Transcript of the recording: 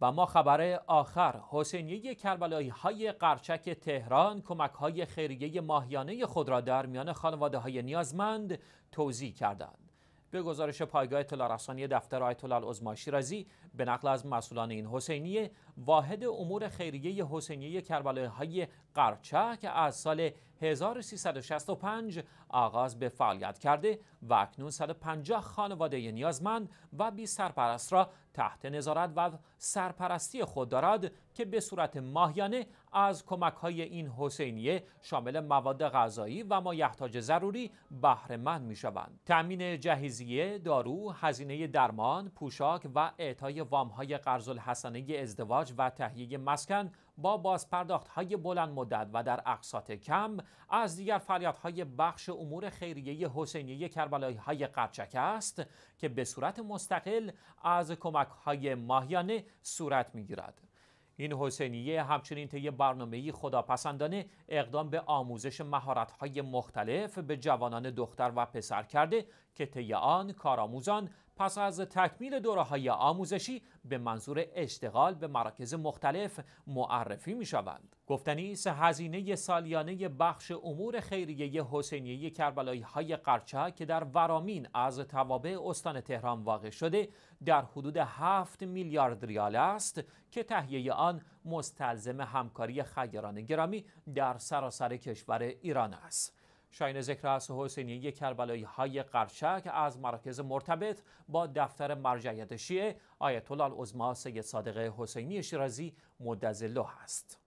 و ما خبر آخر حسینیه کربلایی های قرچک تهران کمک های خیریه ماهیانه خود را در میان خانواده های نیازمند توضیح کردند. به گزارش پایگاه اطلاع رسانی دفتر آیت الله شیرازی به نقل از مسئولان این حسینیه واحد امور خیریه حسینیه کربلایی های قرچک از سال 1365 آغاز به فعالیت کرده و اکنون 150 خانواده نیازمند و بی سرپرست را تحت نظارت و سرپرستی خود دارد که به صورت ماهیانه از کمک های این حسینیه شامل مواد غذایی و مایحتاج ضروری بهرهمند می شوند. تأمین جهیزیه، دارو، هزینه درمان، پوشاک و اعطای وام های قرض الحسنه ازدواج و تهیه مسکن با بازپرداخت های بلند مدت و در اقساط کم از دیگر فعالیت‌های بخش امور خیریه حسینیه کربلایی های قرچک است که به صورت مستقل از کمک‌های ماهیانه صورت می‌گیرد. این حسینیه همچنین طی برنامه خداپسندانه اقدام به آموزش مهارت‌های مختلف به جوانان دختر و پسر کرده که طی آن کارآموزان پس از تکمیل دوره های آموزشی به منظور اشتغال به مراکز مختلف معرفی می شوند. گفتنی هزینه سالیانه بخش امور خیریه حسینیه کربلایی های قرچه که در ورامین از توابع استان تهران واقع شده در حدود 7 میلیارد ریال است که تهیه آن مستلزم همکاری خیران گرامی در سراسر کشور ایران است. شاین ذکر است حسینی کربلایی های قرچک از مراکز مرتبط با دفتر مرجعیت شیعه آیت الله العظما سید صادق حسینی شیرازی مدظله است.